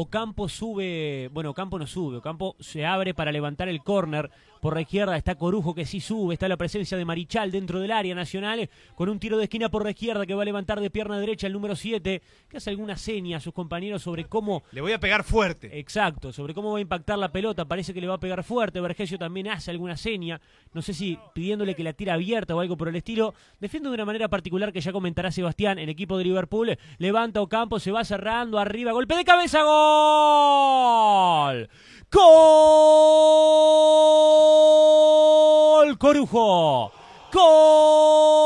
Ocampo sube, bueno, Ocampo no sube, Ocampo se abre para levantar el córner. Por la izquierda está Corujo que sí sube, está la presencia de Marichal dentro del área nacional, con un tiro de esquina por la izquierda que va a levantar de pierna derecha el número 7, que hace alguna seña a sus compañeros sobre cómo... Le voy a pegar fuerte. Exacto, sobre cómo va a impactar la pelota, parece que le va a pegar fuerte, Vergesio también hace alguna seña, no sé si pidiéndole que la tira abierta o algo por el estilo, defiende de una manera particular que ya comentará Sebastián, el equipo de Liverpool, levanta Ocampo, se va cerrando, arriba, golpe de cabeza, gol. ¡Gol! ¡Gol! Corujo. ¡Gol!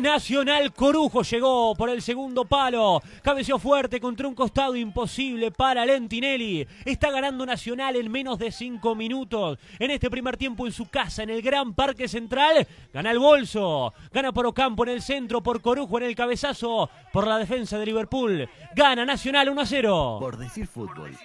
Nacional. Corujo llegó por el segundo palo. Cabeció fuerte contra un costado imposible para Lentinelli. Está ganando Nacional en menos de cinco minutos. En este primer tiempo en su casa, en el Gran Parque Central, gana el bolso. Gana por Ocampo en el centro, por Corujo en el cabezazo, por la defensa de Liverpool. Gana Nacional 1 a 0. Por decir fútbol,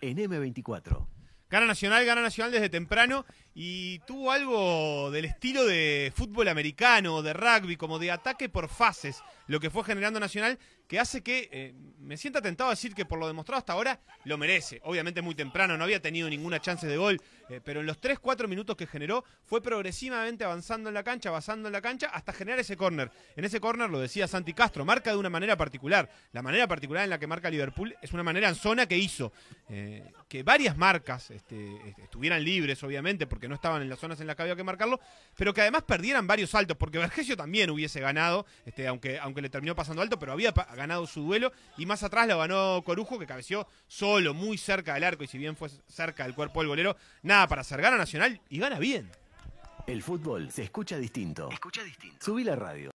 en M24. Gana Nacional, gana Nacional desde temprano y tuvo algo del estilo de fútbol americano, de rugby, como de ataque por fases, lo que fue generando Nacional, que hace que eh, me sienta tentado a decir que por lo demostrado hasta ahora lo merece. Obviamente muy temprano, no había tenido ninguna chance de gol, eh, pero en los 3-4 minutos que generó fue progresivamente avanzando en la cancha, avanzando en la cancha, hasta generar ese córner. En ese córner, lo decía Santi Castro, marca de una manera particular. La manera particular en la que marca Liverpool es una manera en zona que hizo eh, que varias marcas este, estuvieran libres, obviamente, porque que no estaban en las zonas en las que había que marcarlo, pero que además perdieran varios saltos, porque Vergesio también hubiese ganado, este, aunque, aunque le terminó pasando alto, pero había ganado su duelo, y más atrás lo ganó Corujo, que cabeció solo, muy cerca del arco, y si bien fue cerca del cuerpo del golero, nada para hacer, a Nacional y gana bien. El fútbol se escucha distinto. Escucha distinto. Subí la radio.